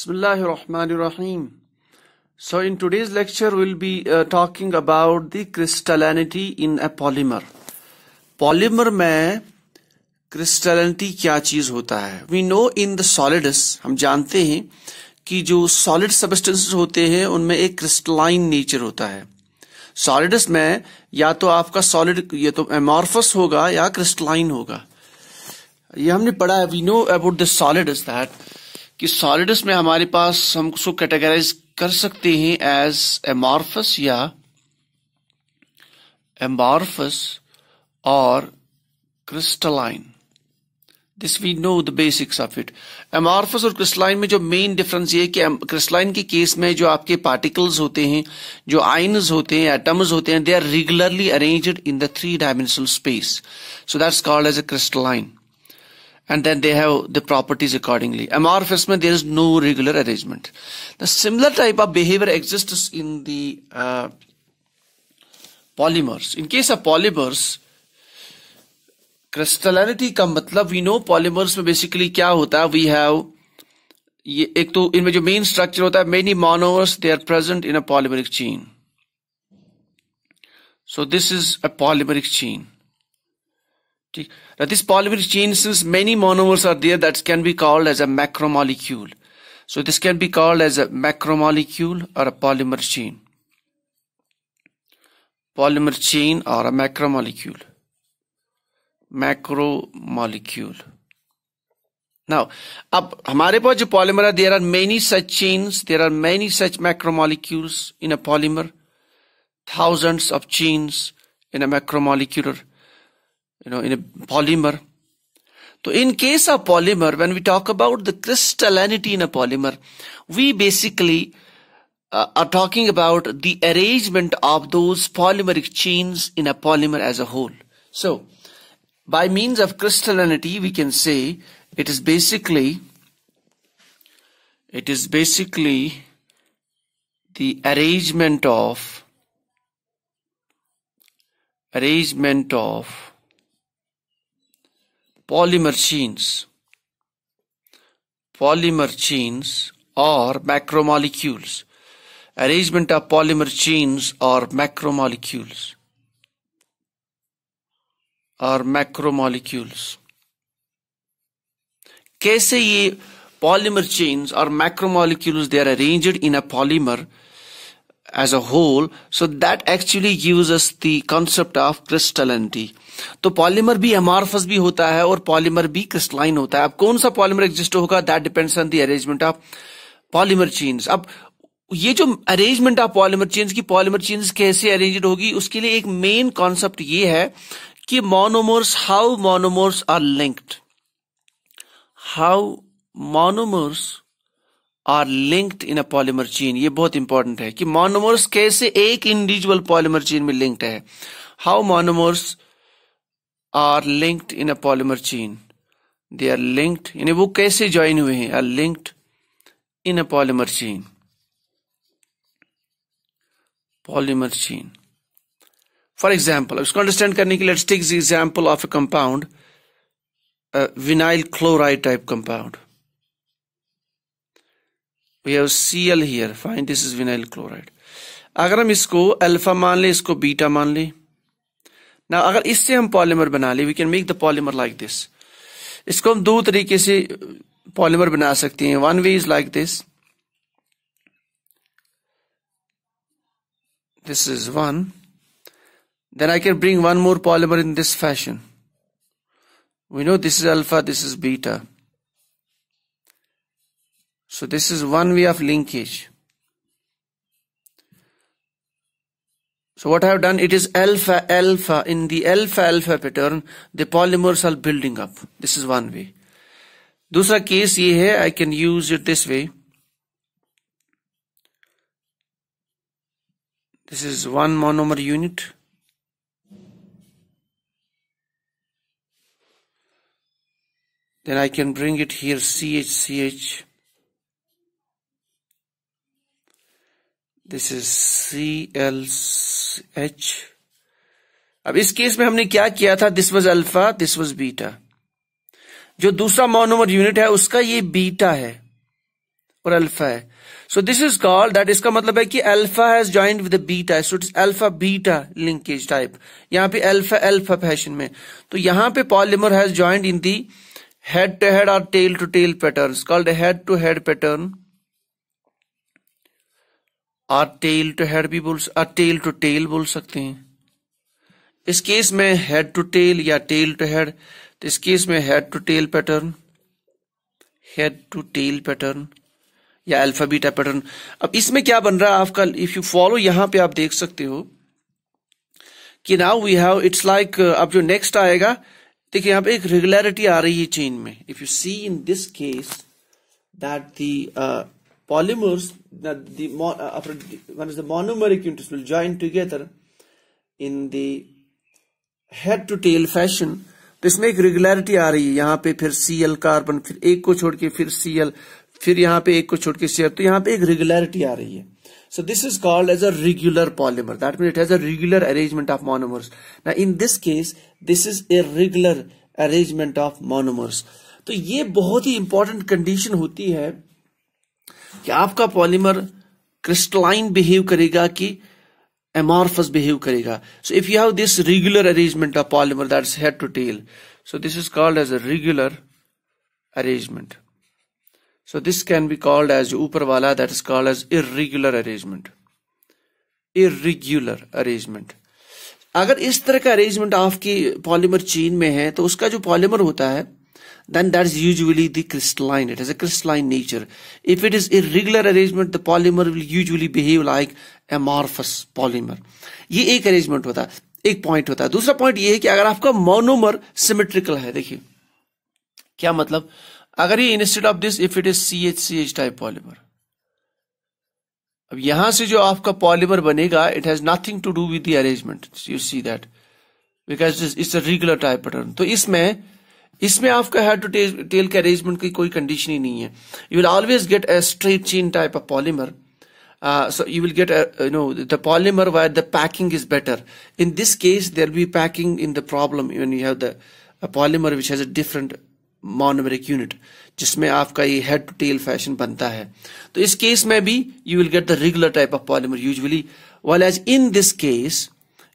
Bismillahir Rahmanir Rahim. So in today's lecture we'll be uh, talking about the crystallinity in a polymer. Polymer में crystallinity kya चीज hota hai? We know in the solids हम जानते hain ki jo solid substances hote hain unme ek crystalline nature hota hai. Solids में ya to आपका solid ये to amorphous hoga ya crystalline hoga. Ye हमने padha hai we know about the solids that कि solids में हमारे पास हम उसको categorise कर सकते हैं एज एमॉर्फस या एम्बॉर्फस और crystalline this we know the basics of it amorphous और क्रिस्टलाइन में जो मेन डिफरेंस ये कि क्रिस्टलाइन के केस में जो आपके पार्टिकल्स होते हैं जो आइन्स होते हैं एटम्स होते हैं they are regularly arranged in the three dimensional space so that's called as a crystalline and then they have the properties accordingly. Amorphism, there is no regular arrangement. The similar type of behavior exists in the uh, polymers. In case of polymers, crystallinity ka matlab, we know polymers mein basically kya hota, we have ye, ek to, in jo main structure hota, many monomers, they are present in a polymeric chain. So this is a polymeric chain. Now this polymeric chain since many monomers are there that can be called as a macromolecule. So this can be called as a macromolecule or a polymer chain. Polymer chain or a macromolecule. Macromolecule. Now, ab, हमारे पास जो polymer है there are many such chains there are many such macromolecules thousands of chains in a macromolecular you know, in a polymer. So in case of polymer, when we talk about the crystallinity in a polymer, we basically uh, are talking about the arrangement of those polymeric chains in a polymer as a whole. So by means of crystallinity, we can say it is basically, it is basically the arrangement of, arrangement of Polymer chains Polymer chains or macromolecules. Arrangement of polymer chains or macromolecules. Or macromolecules. कैसे ये polymer chains or macromolecules they are arranged in a polymer as a whole so that actually gives us the concept of crystallinity तो polymer भी amorphous भी होता है और polymer भी crystalline होता है अब कौन सा पॉलीमर एग्जिस्ट होगा that depends on the arrangement of polymer chains अब ये जो अरेंजमेंट ऑफ पॉलीमर चेन्स की पॉलीमर चेन्स कैसे अरेंज होगी उसके लिए एक मेन कॉन्सेप्ट ये है कि monomers how monomers are linked how monomers are linked in a polymer chain ये बहुत इंपॉर्टेंट है कि मोनोमोर्स कैसे एक इंडिविजुअल पॉलीमर चेन में लिंक्ड है how monomers are linked in a polymer chain they are linked यानी वो कैसे ज्वाइन हुए हैं are linked in a polymer chain polymer chain for example इसको अंडरस्टैंड करने के लिए let's take example of a compound vinyl chloride type compound we have L here fine this is vinyl chloride अगर हम इसको alpha मान लें इसको बीटा मान लें ना अगर इससे हम पॉलीमर बना ले we can make the polymer like this इसको हम दो तरीके से पॉलीमर बना सकते हैं one way is like this this is one then I can bring one more polymer in this fashion we know this is alpha this is beta so this is one way of linkage So what I have done, it is alpha alpha. In the alpha alpha pattern, the polymers are building up. This is one way. दूसरा case here, I can use it this way. this is one monomer unit then I can bring it here CHCH this is C L H अब इस case में हमने क्या किया था this was alpha this was beta जो दूसरा monomer unit है उसका ये बीटा है और अल्फा है so this is called that इसका मतलब है कि alpha has joint with beta so it's alpha beta linkage type यहां पे अल्फा अल्फा फैशन में तो यहां पे polymer has joint in the head to head और tail to tail pattern called head to head pattern or tail to head भी बोल are tail to tell बोल सकते हैं इस केस में हेड टू टेल या टेल टू हेड तो इस केस में head to tail pattern head to tail pattern या अल्फाबीटा पैटर्न अब इसमें क्या बन रहा है आपका इफ यू फॉलो यहां पे आप देख सकते हो कि now we have it's like अब जो नेक्स्ट आएगा देखिए यहां पे एक रेगुलरिटी आ रही है चेन में if you see in this case that the polymers that the uh, after one is the monomeric units will join together in the head to tail fashion तो इसमें एक रेगुलरिटी आ रही है यहाँ पे फिर सी एल कार्बन फिर एक को छोड़ के फिर सी एल फिर यहाँ पे एक को छोड़ के सी तो यहाँ पे एक रेगुलरिटी आ रही है so this is called as a regular polymer that mean it has a regular arrangement of monomers ना in this case this is a regular arrangement of monomers तो ये बहुत ही इंपॉर्टेंट कंडीशन होती है कि आपका पॉलीमर क्रिस्टलाइन बिहेव करेगा कि एमॉर्फस बिहेव करेगा so if you have this regular arrangement of polymer that is head to tail so this is called as a regular arrangement so this can be called as ऊपर वाला that is called as irregular arrangement irregular arrangement अगर इस तरह का arrangement आपकी polymer चीन में है तो उसका जो पॉलीमर होता है then that is usually the crystalline. It has a crystalline nature. If it is irregular arrangement, the polymer will usually behave like amorphous polymer. ये एक arrangement होता है एक point होता है दूसरा point ये है कि अगर आपका monomer symmetrical है देखिए क्या मतलब अगर ये instead of this if it is CHCH type polymer अब यहां से जो आपका पॉलीमर बनेगा it has nothing to do with the arrangement you see that because it's a regular type pattern तो इसमें इसमें आपका हेड टू टेल के अरेंजमेंट की कोई कंडीशन ही नहीं है you will always get a straight chain type of polymer so you will get you know the polymer where the packing is better in this case there be packing in the problem even you have the polymer which has different monomeric unit जिसमें आपका ये head to tell fashion बनता है तो इस case में भी you will get the regular type of polymer usually well as in this case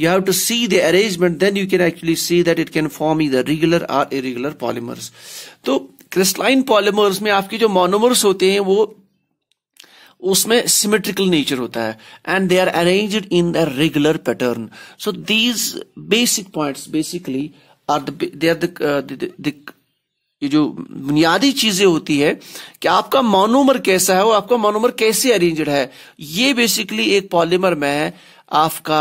you have to see the arrangement then you can actually see that it can form either regular or irregular polymers तो crystalline polymers में आपके जो monomers होते हैं वो उसमें symmetrical nature होता है and they are arranged in a regular pattern so these basic points basically are they are the ये जो बुनियादी चीजें होती है कि आपका मोनोमर कैसा है वो आपका मोनोमर कैसे अरेंज्ड है ये बेसिकली एक पॉलीमर में है आपका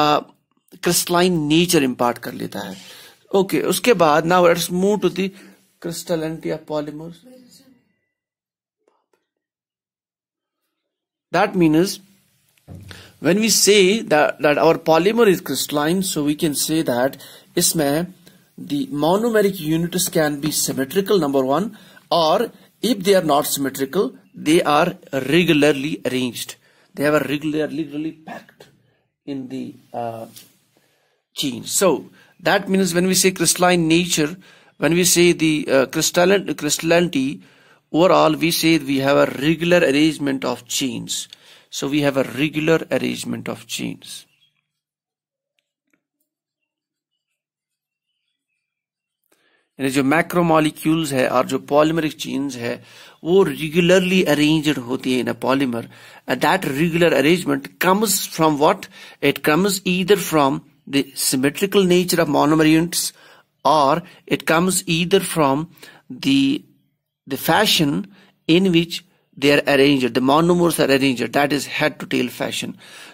क्रिस्टलाइन नेचर इम्पार्ट कर लेता है ओके okay, उसके बाद now let's move to the crystal या polymer that means when we say that our polymer is crystalline so we can say that इसमें the monomeric units can be symmetrical number one और if they are not symmetrical they are regularly arranged they are regularly regularly packed in the change. So that means when we say crystalline nature, when we say the uh, crystalline crystallinity, overall we say we have a regular arrangement of chains. So we have a regular arrangement of chains. And the macromolecules or the polymeric chains are regularly arranged in a polymer. that regular arrangement comes from what? It comes either from the symmetrical nature of monomer units or it comes either from the the fashion in which they are arranged the monomers are arranged that is head to tail fashion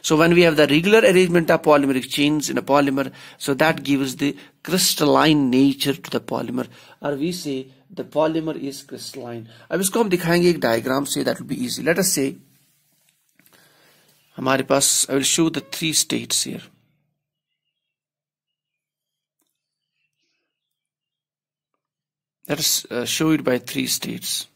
so when we have the regular arrangement of polymeric chains in a polymer so that gives the crystalline nature to the polymer or we say the polymer is crystalline i इसको हम दिखाएंगे एक diagram से that will be easy let us say हमारे पास I will show the three states here. Let us uh, show it by three states.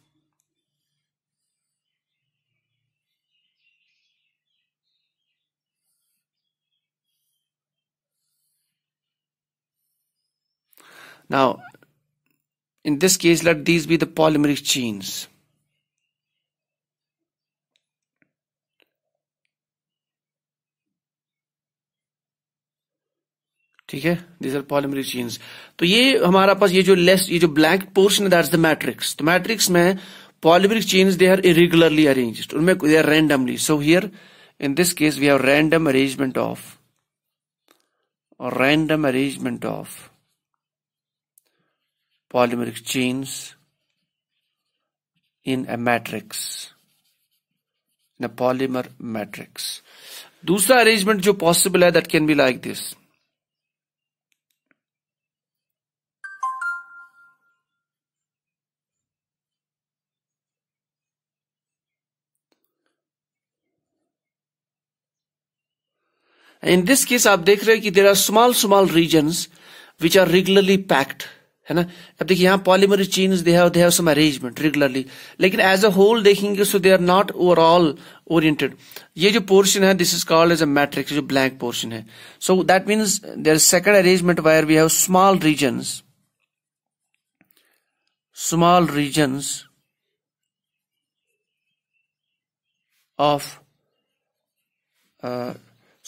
Now, in this case, let these be the polymeric chains. ठीक है this are पॉलिमरी jeans तो ये हमारा पास ये जो less ये जो ब्लैक पोर्शन है दैट द मैट्रिक्स तो मैट्रिक्स में polymeric chains they are irregularly arranged उनमें they are randomly so here in this case we have random arrangement of और random arrangement of polymeric chains in a matrix in a polymer matrix दूसरा arrangement जो possible है that can be like this in this case आप देख रहे हो कि there are small small region which are regularly packed है ना अब देखिए यहाँ polymer chain they have they have some arrangement regularly लेकिन एज अ होल देखेंगे so they are not overall oriented ये जो पोर्शन है this is called as a matrix जो ब्लैंक पोर्शन है so that means there second arrangement where we have small region small region of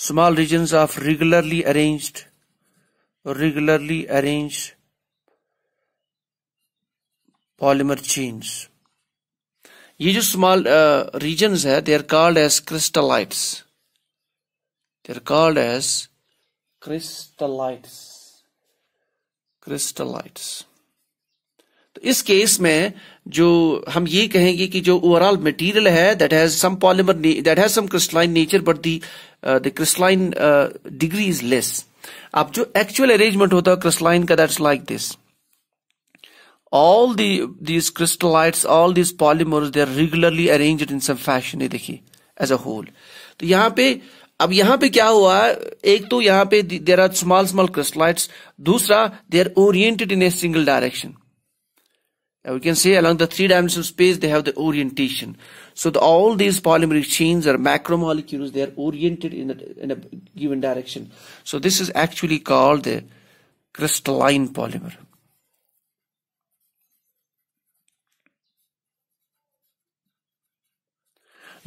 small regions of regularly arranged regularly arranged polymer chains these small uh, regions hai, they are called as crystallites they are called as crystallites crystallites तो इस case में जो हम ये कहेंगे कि जो overall material है that has some polymer that has some crystalline nature but the the crystalline degree is less अब जो एक्चुअल अरेंजमेंट होता है क्रिस्टलाइन का that's like this all the these crystallites all these polymer they are regularly arranged in some fashion ये देखिए as a whole तो यहां पे अब यहां पे क्या हुआ है एक तो यहां पे there are small small crystallites दूसरा they are oriented in a single direction Now we can say along the three-dimensional space they have the orientation. So the, all these polymeric chains or macromolecules they are oriented in, in a given direction. So this is actually called the crystalline polymer.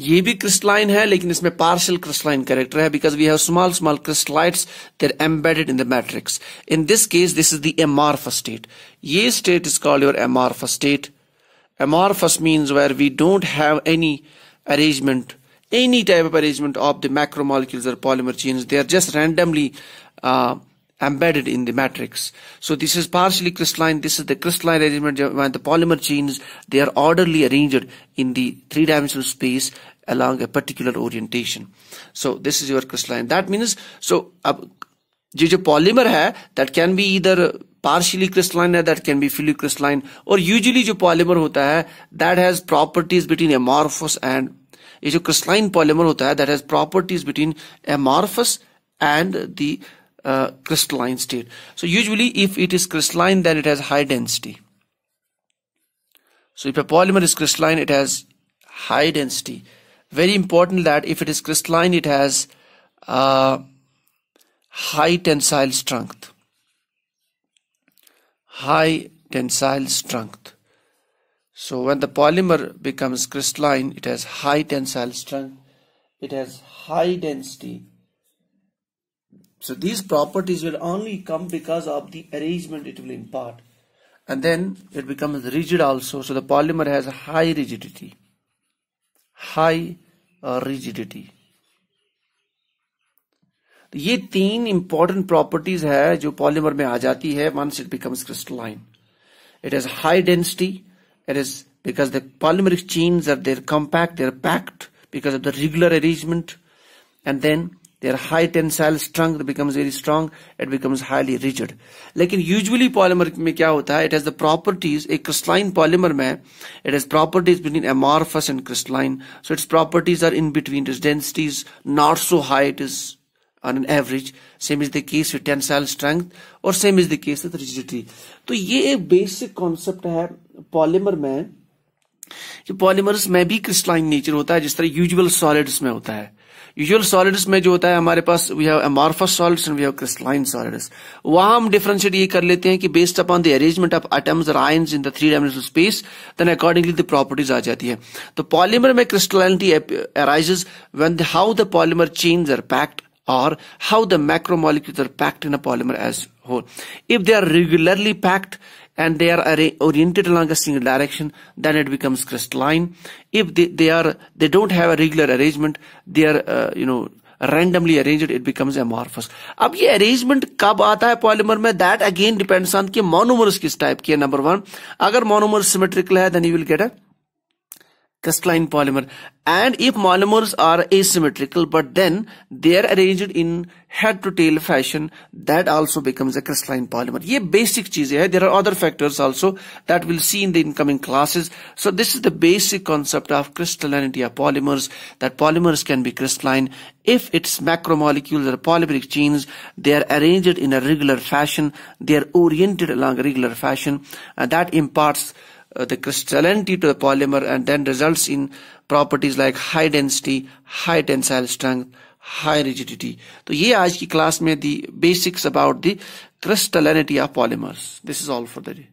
ये भी crystalline है लेकिन इसमें partial crystalline character है because we have small small crystallites there embedded in the matrix in this case this is the amorphous state ये state is called your amorphous state amorphous means where we don't have any arrangement any type of arrangement of the macromolecules or polymer chains they are just randomly uh, embedded in the matrix. So this is partially crystalline. This is the crystalline arrangement when the polymer chains, they are orderly arranged in the three-dimensional space along a particular orientation. So this is your crystalline. That means, so अब ये जो polymer है that can be partially crystalline that can be fully crystalline Or usually जो polymer होता है that has properties between amorphous and ये जो crystalline polymer होता है that has properties between amorphous and the uh, crystalline state. So usually if it is crystalline then it has high density. So if a polymer is crystalline it has high density. Very important that if it is crystalline it has uh, high tensile strength. High tensile strength. So when the polymer becomes crystalline it has high tensile strength. It has high density so these properties will only come because of the arrangement it will impart. And then it becomes rigid also. So the polymer has a high rigidity. High uh, rigidity. ये तीन important properties है जो polymer में आ जाती है once it becomes crystalline it is high density it is because the polymeric chains are they're compact they're packed because of the regular arrangement and then their high tensile strength becomes very strong it becomes highly rigid lekin usually polymer mein kya hota hai it has the properties a crystalline polymer mein it has properties between amorphous and crystalline so its properties are in between its density is not so high it is on an average same is the case with tensile strength or same is the case with rigidity to ye ek basic concept hai polymer mein ki polymers mein bhi crystalline nature hota hai jis tarah usual solids mein hota hai usual solids में जो होता है हमारे पास we have amorphous solids and we have crystalline solids वहां हम differentiate ये कर लेते हैं कि based upon the arrangement of atoms और ions in the three dimensional space then accordingly the properties आ जाती है तो पॉलीमर में crystallinity arises when how the polymer chains are packed और how the macromolecules are packed in a polymer as whole if they are regularly packed and they are oriented along a single direction, then it becomes crystalline. If they, they are, they don't have a regular arrangement, they are, uh, you know, randomly arranged, it becomes amorphous. ab ye arrangement kab aata hai polymer mein that again depends on ki monomers kis type ki hai number 1 agar monomer symmetrical hai then you will get a crystalline polymer and if monomers are asymmetrical but then they are arranged in head to tail fashion that also becomes a crystalline polymer yeah basic cheese hai there are other factors also that we'll see in the incoming classes so this is the basic concept of crystallinity of polymers that polymers can be crystalline if its macromolecules or polymeric chains they are arranged in a regular fashion they are oriented along a regular fashion and that imparts uh, the crystallinity to the polymer and then results in properties like high density, high tensile strength, high rigidity. So, this is the basics about the crystallinity of polymers. This is all for the day.